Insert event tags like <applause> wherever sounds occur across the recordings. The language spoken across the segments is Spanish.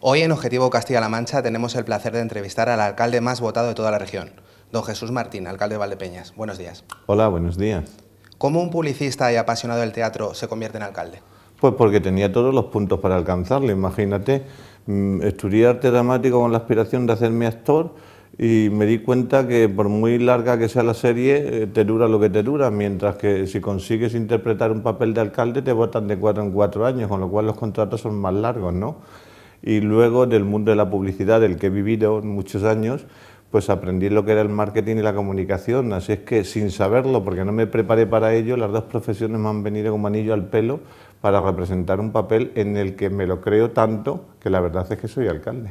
Hoy en Objetivo Castilla-La Mancha tenemos el placer de entrevistar al alcalde más votado de toda la región, don Jesús Martín, alcalde de Valdepeñas. Buenos días. Hola, buenos días. ¿Cómo un publicista y apasionado del teatro se convierte en alcalde? Pues porque tenía todos los puntos para alcanzarlo. Imagínate, mm, estudié arte dramático con la aspiración de hacerme actor y me di cuenta que por muy larga que sea la serie, eh, te dura lo que te dura, mientras que si consigues interpretar un papel de alcalde te votan de cuatro en cuatro años, con lo cual los contratos son más largos, ¿no? y luego del mundo de la publicidad, del que he vivido muchos años, pues aprendí lo que era el marketing y la comunicación. Así es que sin saberlo, porque no me preparé para ello, las dos profesiones me han venido como anillo al pelo para representar un papel en el que me lo creo tanto que la verdad es que soy alcalde.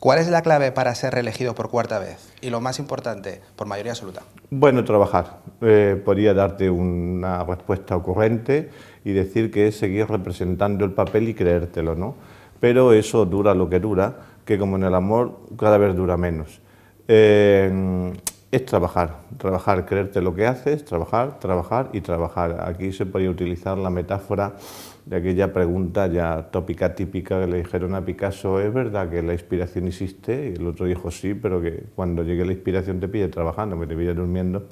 ¿Cuál es la clave para ser reelegido por cuarta vez? Y lo más importante, por mayoría absoluta. Bueno, trabajar. Eh, podría darte una respuesta ocurrente y decir que es seguir representando el papel y creértelo, ¿no? pero eso dura lo que dura, que como en el amor cada vez dura menos. Eh, es trabajar, trabajar, creerte lo que haces, trabajar, trabajar y trabajar. Aquí se podría utilizar la metáfora de aquella pregunta ya tópica típica que le dijeron a Picasso, ¿es verdad que la inspiración existe? Y el otro dijo sí, pero que cuando llegue la inspiración te pide trabajando, me te pide durmiendo.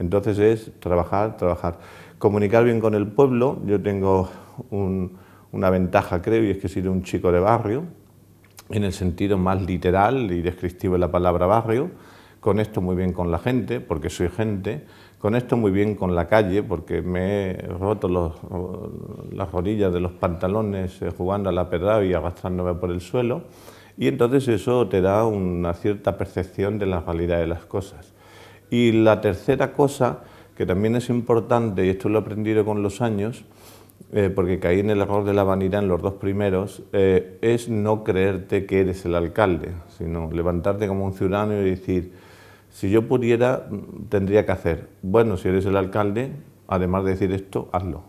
Entonces es trabajar, trabajar. Comunicar bien con el pueblo. Yo tengo un una ventaja, creo, y es que he sido un chico de barrio, en el sentido más literal y descriptivo de la palabra barrio, ...con esto muy bien con la gente, porque soy gente, ...con esto muy bien con la calle, porque me he roto las rodillas de los pantalones eh, jugando a la pedra y arrastrándome por el suelo, y entonces eso te da una cierta percepción de la realidad de las cosas. Y la tercera cosa, que también es importante, y esto lo he aprendido con los años, eh, porque caí en el error de la vanidad en los dos primeros, eh, es no creerte que eres el alcalde, sino levantarte como un ciudadano y decir, si yo pudiera, mm, tendría que hacer. Bueno, si eres el alcalde, además de decir esto, hazlo.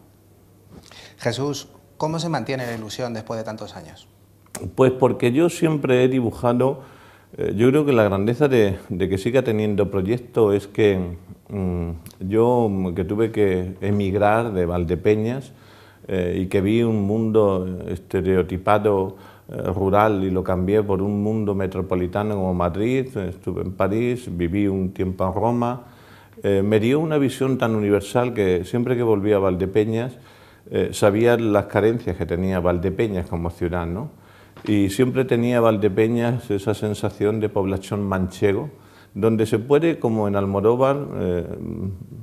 Jesús, ¿cómo se mantiene la ilusión después de tantos años? Pues porque yo siempre he dibujado, eh, yo creo que la grandeza de, que siga teniendo proyecto es que mm, yo que tuve que emigrar de Valdepeñas, eh, y que vi un mundo eh, estereotipado eh, rural y lo cambié por un mundo metropolitano como Madrid, estuve en París, viví un tiempo en Roma, me dio una visión tan universal que siempre que volvía a Valdepeñas sabía las carencias que tenía Valdepeñas como ciudad, Y siempre tenía Valdepeñas esa sensación de población manchego, donde se puede, como en Almodóvar,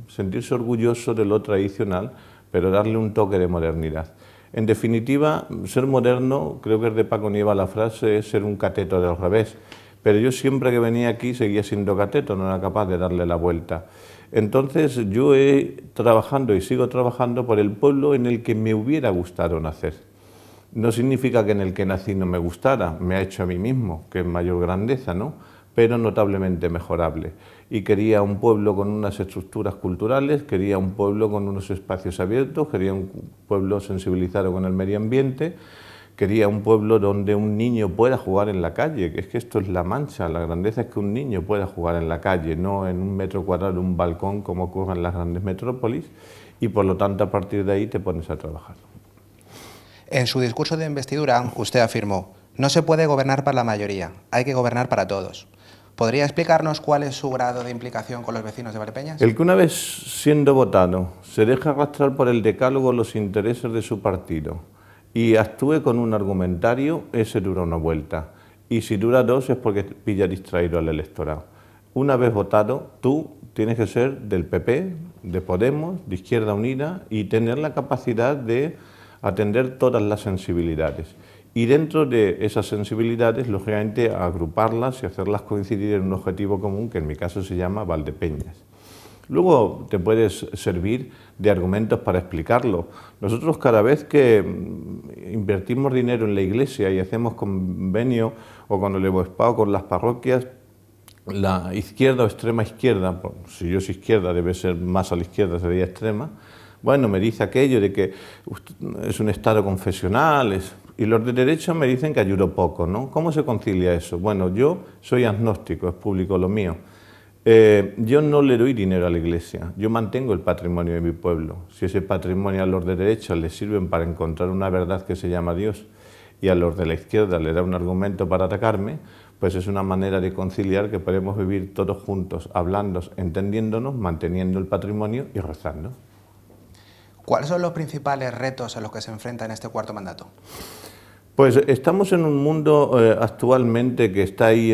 sentirse orgulloso de lo tradicional, pero darle un toque de modernidad. En definitiva, ser moderno, creo que es de Paco Nieva la frase, es ser un cateto del revés. Pero yo siempre que venía aquí seguía siendo cateto, no era capaz de darle la vuelta. Entonces yo he trabajando y sigo trabajando por el pueblo en el que me hubiera gustado nacer. No significa que en el que nací no me gustara, me ha hecho a mí mismo, que es mayor grandeza, ¿no? pero notablemente mejorable. Y quería un pueblo con unas estructuras culturales, quería un pueblo con unos espacios abiertos, quería un pueblo sensibilizado con el medio ambiente, quería un pueblo donde un niño pueda jugar en la calle, que es que esto es la mancha, la grandeza es que un niño pueda jugar en la calle, no en un metro cuadrado, un balcón, como ocurre en las grandes metrópolis, y por lo tanto a partir de ahí te pones a trabajar. En su discurso de investidura, usted afirmó, no se puede gobernar para la mayoría, hay que gobernar para todos. ¿Podría explicarnos cuál es su grado de implicación con los vecinos de Vallepeñas. El que una vez siendo votado se deja arrastrar por el decálogo los intereses de su partido y actúe con un argumentario, ese dura una vuelta. Y si dura dos es porque pilla distraído al electorado. Una vez votado, tú tienes que ser del PP, de Podemos, de Izquierda Unida y tener la capacidad de atender todas las sensibilidades y dentro de esas sensibilidades, lógicamente, agruparlas y hacerlas coincidir en un objetivo común que en mi caso se llama Valdepeñas. Luego te puedes servir de argumentos para explicarlo. Nosotros cada vez que mm, invertimos dinero en la iglesia y hacemos convenio o cuando el hemos con las parroquias, la izquierda o extrema izquierda, si yo soy izquierda debe ser más a la izquierda, sería extrema, bueno, me dice aquello de que es un estado confesional, es y los de derecha me dicen que ayudo poco, ¿no? ¿Cómo se concilia eso? Bueno, yo soy agnóstico, es público lo mío. Eh, yo no le doy dinero a la iglesia, yo mantengo el patrimonio de mi pueblo. Si ese patrimonio a los de derecha le sirven para encontrar una verdad que se llama Dios y a los de la izquierda le da un argumento para atacarme, pues es una manera de conciliar que podemos vivir todos juntos, hablando, entendiéndonos, manteniendo el patrimonio y rezando. ¿Cuáles son los principales retos a los que se enfrenta en este cuarto mandato? Pues estamos en un mundo eh, actualmente que está ahí,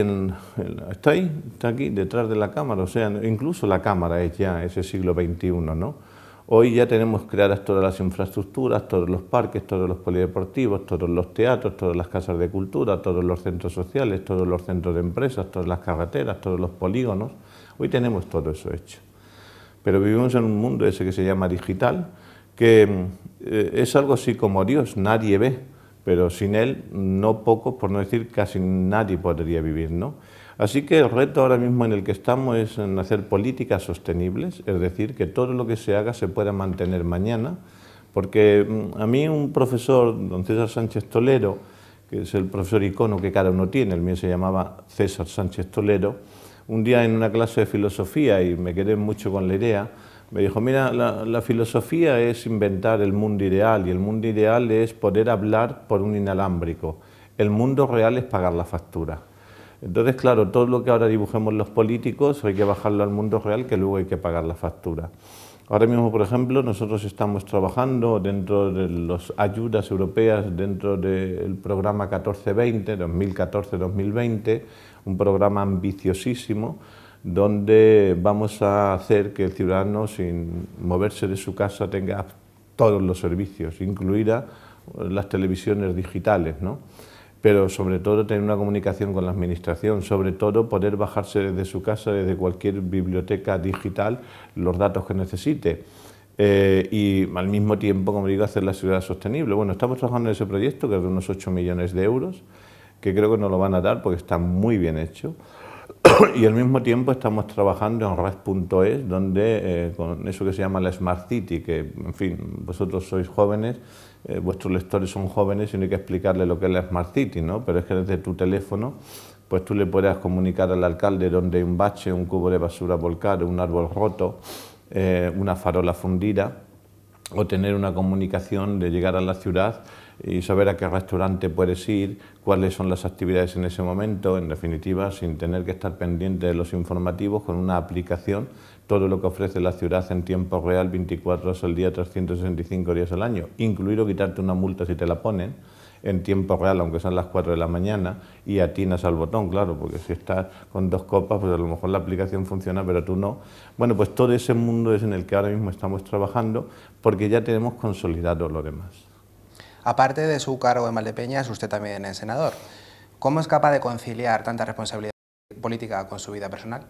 está ahí, está aquí, detrás de la cámara, o sea, incluso la cámara es ya ese siglo XXI, ¿no? Hoy ya tenemos creadas todas las infraestructuras, todos los parques, todos los polideportivos, todos los teatros, todas las casas de cultura, todos los centros sociales, todos los centros de empresas, todas las carreteras, todos los polígonos. Hoy tenemos todo eso hecho. Pero vivimos en un mundo ese que se llama digital, que mm, eh, es algo así como Dios, nadie ve pero sin él no pocos, por no decir casi nadie podría vivir, Así que el reto ahora mismo en el que estamos es en hacer políticas sostenibles, es decir, que todo lo que se haga se pueda mantener mañana, porque mm, a mí un profesor, don César Sánchez Tolero, que es el profesor icono que cada uno tiene, el mío se llamaba César Sánchez Tolero, un día en una clase de filosofía, y me quedé mucho con la idea, me dijo, mira, la, filosofía es inventar el mundo ideal y el mundo ideal es poder hablar por un inalámbrico. El mundo real es pagar la factura. Entonces, claro, todo lo que ahora dibujemos los políticos hay que bajarlo al mundo real que luego hay que pagar la factura. Ahora mismo, por ejemplo, nosotros estamos trabajando dentro de las ayudas europeas, dentro del programa 1420, 2014-2020, un programa ambiciosísimo donde vamos a hacer que el ciudadano, sin moverse de su casa, tenga todos los servicios, incluidas las televisiones digitales, ¿no? pero sobre todo tener una comunicación con la administración, sobre todo poder bajarse desde su casa, desde cualquier biblioteca digital, los datos que necesite. Eh, y al mismo tiempo, como digo, hacer la ciudad sostenible. Bueno, estamos trabajando en ese proyecto que es de unos 8 millones de euros, que creo que nos lo van a dar porque está muy bien hecho y al mismo tiempo estamos trabajando en red.es, donde eh, con eso que se llama la Smart City, que en fin, vosotros sois jóvenes, eh, vuestros lectores son jóvenes y no hay que explicarle lo que es la Smart City, ¿no? Pero es que desde tu teléfono, pues tú le puedes comunicar al alcalde donde hay un bache, un cubo de basura volcado, un árbol roto, eh, una farola fundida, o tener una comunicación de llegar a la ciudad y saber a qué restaurante puedes ir, cuáles son las actividades en ese momento, en definitiva, sin tener que estar pendiente de los informativos, con una aplicación, todo lo que ofrece la ciudad en tiempo real, 24 horas al día, 365 días al año, incluido quitarte una multa si te la ponen en tiempo real, aunque sean las 4 de la mañana, y atinas al botón, claro, porque si estás con dos copas, pues a lo mejor la aplicación funciona, pero tú no. Bueno, pues todo ese mundo es en el que ahora mismo estamos trabajando, porque ya tenemos consolidado lo demás. Aparte de su cargo en Maldepeñas, usted también es senador. ¿Cómo es capaz de conciliar tanta responsabilidad política con su vida personal?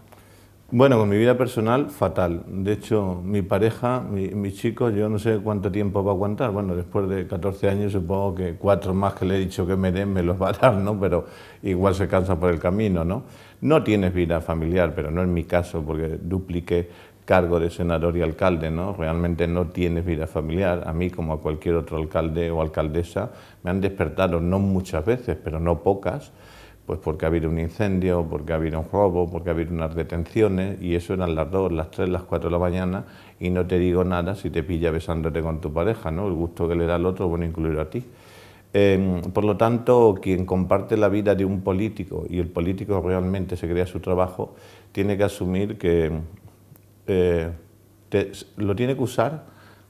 Bueno, con mi vida personal, fatal. De hecho, mi pareja, mi, chicos, chico, yo no sé cuánto tiempo va a aguantar. Bueno, después de 14 años supongo que cuatro más que le he dicho que me den, me los va a dar, ¿no? Pero igual se cansa por el camino, ¿no? No tienes vida familiar, pero no en mi caso, porque dupliqué cargo de senador y alcalde, ¿no? Realmente no tienes vida familiar. A mí, como a cualquier otro alcalde o alcaldesa, me han despertado, no muchas veces, pero no pocas, pues porque ha habido un incendio, porque ha habido un robo, porque ha habido unas detenciones, y eso eran las dos, las tres, las 4 de la mañana, y no te digo nada si te pilla besándote con tu pareja, ¿no? El gusto que le da al otro, bueno, incluido a ti. Em, por lo tanto, quien comparte la vida de un político y el político realmente se crea su trabajo, tiene que asumir que eh, lo tiene que usar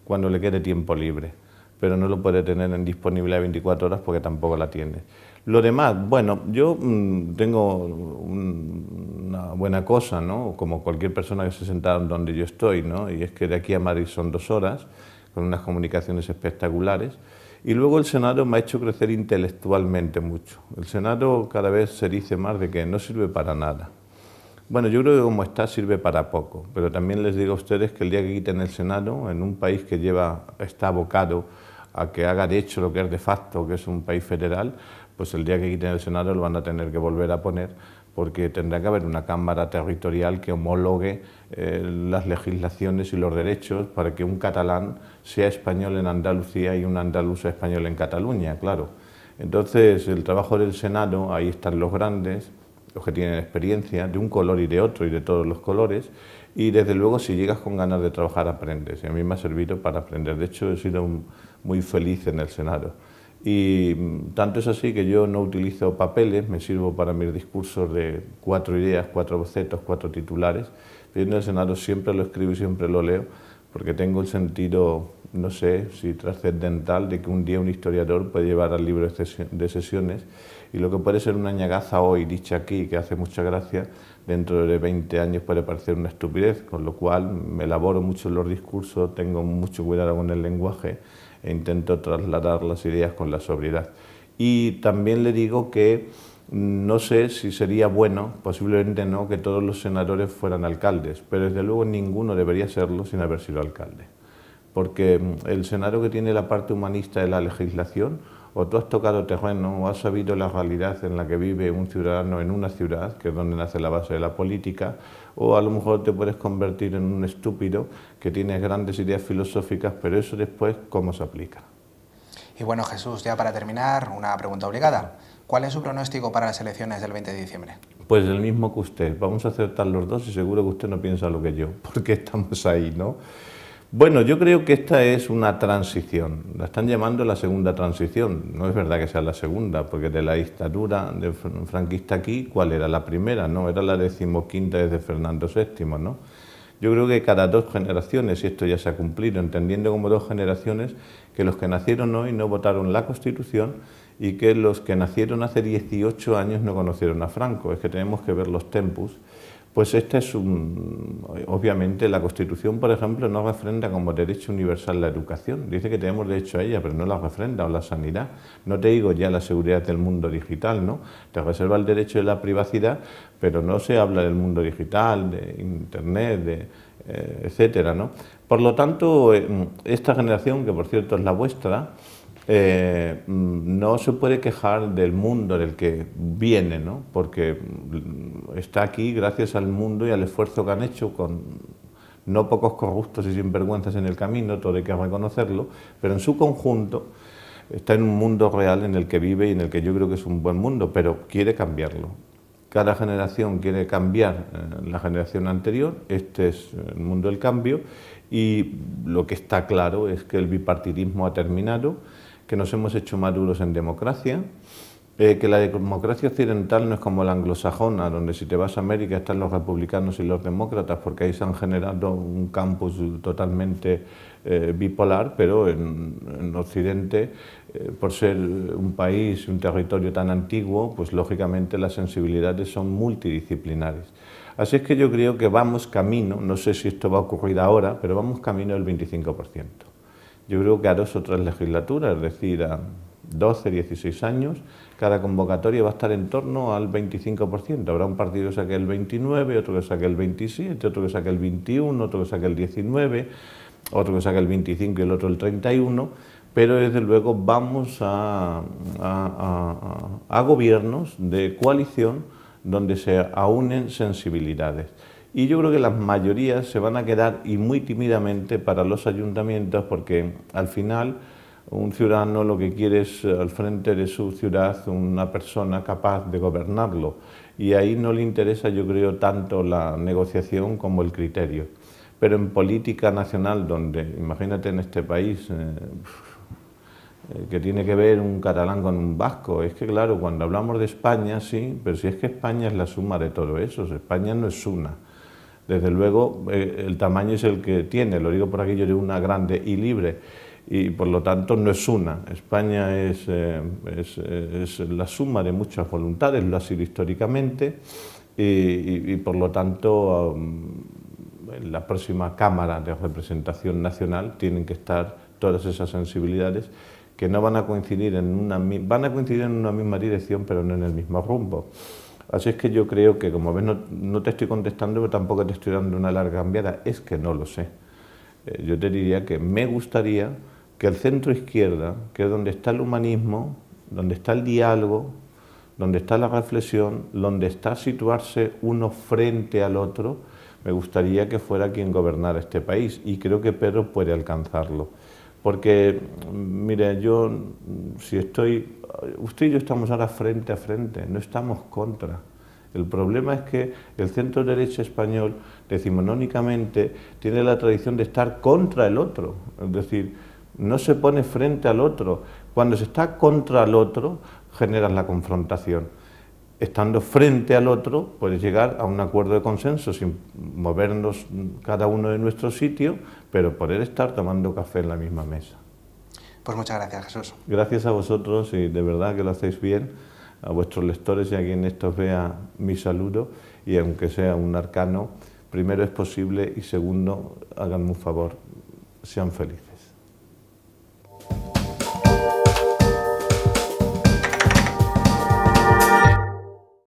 cuando le quede tiempo libre, pero no lo puede tener en disponibilidad 24 horas porque tampoco la tiene. Lo demás, bueno, yo mm, tengo una buena cosa, ¿no? Como cualquier persona que se senta donde yo estoy, ¿no? Y es que de aquí a Madrid son dos horas, con unas comunicaciones espectaculares. Y luego el Senado me ha hecho crecer intelectualmente mucho. El Senado cada vez se dice más de que no sirve para nada. Bueno, yo creo que como está sirve para poco, pero también les digo a ustedes que el día que quiten el Senado, en un país que lleva, está abocado a que haga de hecho lo que es de facto, que es un país federal, pues el día que quiten el Senado lo van a tener que volver a poner porque tendrá que haber una Cámara territorial que homologue eh, las legislaciones y los derechos para que un catalán sea español en Andalucía y un andaluz español en Cataluña, claro. Entonces, el trabajo del Senado, ahí están los grandes, los que tienen experiencia, de un color y de otro y de todos los colores, y desde luego si llegas con ganas de trabajar aprendes, y a mí me ha servido para aprender, de hecho he sido muy feliz en el Senado. Y mm, tanto es así que yo no utilizo papeles, me sirvo para mis discursos de cuatro ideas, cuatro bocetos, cuatro titulares. en el Senado siempre lo escribo y siempre lo leo, porque tengo el sentido, no sé si trascendental, de que un día un historiador puede llevar al libro de sesiones y lo que puede ser una ñagaza hoy dicha aquí, que hace mucha gracia, dentro de 20 años puede parecer una estupidez, con lo cual me elaboro mucho en los discursos, tengo mucho cuidado con el lenguaje e intento trasladar las ideas con la sobriedad. Y también le digo que mm, no sé si sería bueno, posiblemente no, que todos los senadores fueran alcaldes, pero desde luego ninguno debería serlo sin haber sido alcalde porque mm, el escenario que tiene la parte humanista de la legislación, o tú has tocado terreno, o has sabido la realidad en la que vive un ciudadano en una ciudad, que es donde nace la base de la política, o a lo mejor te puedes convertir en un estúpido que tiene grandes ideas filosóficas, pero eso después, ¿cómo se aplica? Y bueno, Jesús, ya para terminar, una pregunta obligada. ¿Cuál es su pronóstico para las elecciones del 20 de diciembre? Pues el mismo que usted. Vamos a acertar los dos y seguro que usted no piensa lo que yo, <laughs> porque estamos ahí, ¿no? Bueno, yo creo que esta es una transición. La están llamando la segunda transición. No es verdad que sea la segunda, porque de la dictadura de franquista aquí, ¿cuál era la primera? No, era la decimoquinta desde Fernando VII, ¿no? Yo creo que cada dos generaciones, y esto ya se ha cumplido, entendiendo como dos generaciones, que los que nacieron hoy no votaron la Constitución y que los que nacieron hace 18 años no conocieron a Franco. Es que tenemos que ver los tempus pues esta es un... Obviamente la Constitución, por ejemplo, no refrenda como derecho universal la educación. Dice que tenemos derecho a ella, pero no la refrenda, o la sanidad. No te digo ya la seguridad del mundo digital, ¿no? Te reserva el derecho de la privacidad, pero no se habla del mundo digital, de Internet, de, eh, etcétera, ¿no? Por lo tanto, eh, esta generación, que por cierto es la vuestra, eh, no se puede quejar del mundo en el que viene, porque está aquí gracias al mundo y al esfuerzo que han hecho con no pocos corruptos y sinvergüenzas en el camino, todo hay que reconocerlo, pero en su conjunto está en un mundo real en el que vive y en el que yo creo que es un buen mundo, pero quiere cambiarlo. Cada generación quiere cambiar eh, la generación anterior, este es eh, el mundo del cambio y lo que está claro es que el bipartidismo ha terminado que nos hemos hecho maduros en democracia, eh, que la democracia occidental no es como la anglosajona, donde si te vas a América están los republicanos y los demócratas, porque ahí se han generado un campus totalmente eh, bipolar, pero en, Occidente, eh, por ser un país, un territorio tan antiguo, pues lógicamente las sensibilidades son multidisciplinares. Así es que yo creo que vamos camino, no sé si esto va a ocurrir ahora, pero vamos camino del 25% yo creo que a dos o tres legislaturas, es decir, a 12, 16 años, cada convocatoria va a estar en torno al 25%. Habrá un partido que saque el 29, otro que saque el 27, otro que saque el 21, otro que saque el 19, otro que saque el 25 y el otro el 31, pero desde luego vamos a, a gobiernos de coalición donde se aúnen sensibilidades. Y yo creo que las mayorías se van a quedar y muy tímidamente para los ayuntamientos porque al final un ciudadano lo que quiere es al frente de su ciudad una persona capaz de gobernarlo y ahí no le interesa yo creo tanto la negociación como el criterio. Pero en política nacional donde, imagínate en este país, eh, eh, que tiene que ver un catalán con un vasco, es que claro, cuando hablamos de España sí, pero si es que España es la suma de todo eso, España no es una. Desde luego, eh, el tamaño es el que tiene, lo digo por aquí, yo de una grande y libre, y por lo tanto no es una. España es, eh, eh, la suma de muchas voluntades, lo ha sido históricamente, y, por lo tanto um, en la próxima Cámara de Representación Nacional tienen que estar todas esas sensibilidades que no van a coincidir en una, van a coincidir en una misma dirección, pero no en el mismo rumbo. Así es que yo creo que, como ves, no, te estoy contestando, pero tampoco te estoy dando una larga enviada, es que no lo sé. Eh, yo te diría que me gustaría que el centro izquierda, que es donde está el humanismo, donde está el diálogo, donde está la reflexión, donde está situarse uno frente al otro, me gustaría que fuera quien gobernara este país y creo que Pedro puede alcanzarlo. Porque, mire, yo, si estoy, usted y yo estamos ahora frente a frente, no estamos contra. El problema es que el centro derecho español, decimonónicamente, tiene la tradición de estar contra el otro. Es decir, no se pone frente al otro. Cuando se está contra el otro, generas la confrontación. Estando frente al otro, puedes llegar a un acuerdo de consenso sin movernos cada uno de nuestro sitio, pero poder estar tomando café en la misma mesa. Pues muchas gracias, Jesús. Gracias a vosotros y de verdad que lo hacéis bien. A vuestros lectores y a quien estos vea, mi saludo. Y aunque sea un arcano, primero es posible y segundo, háganme un favor, sean felices.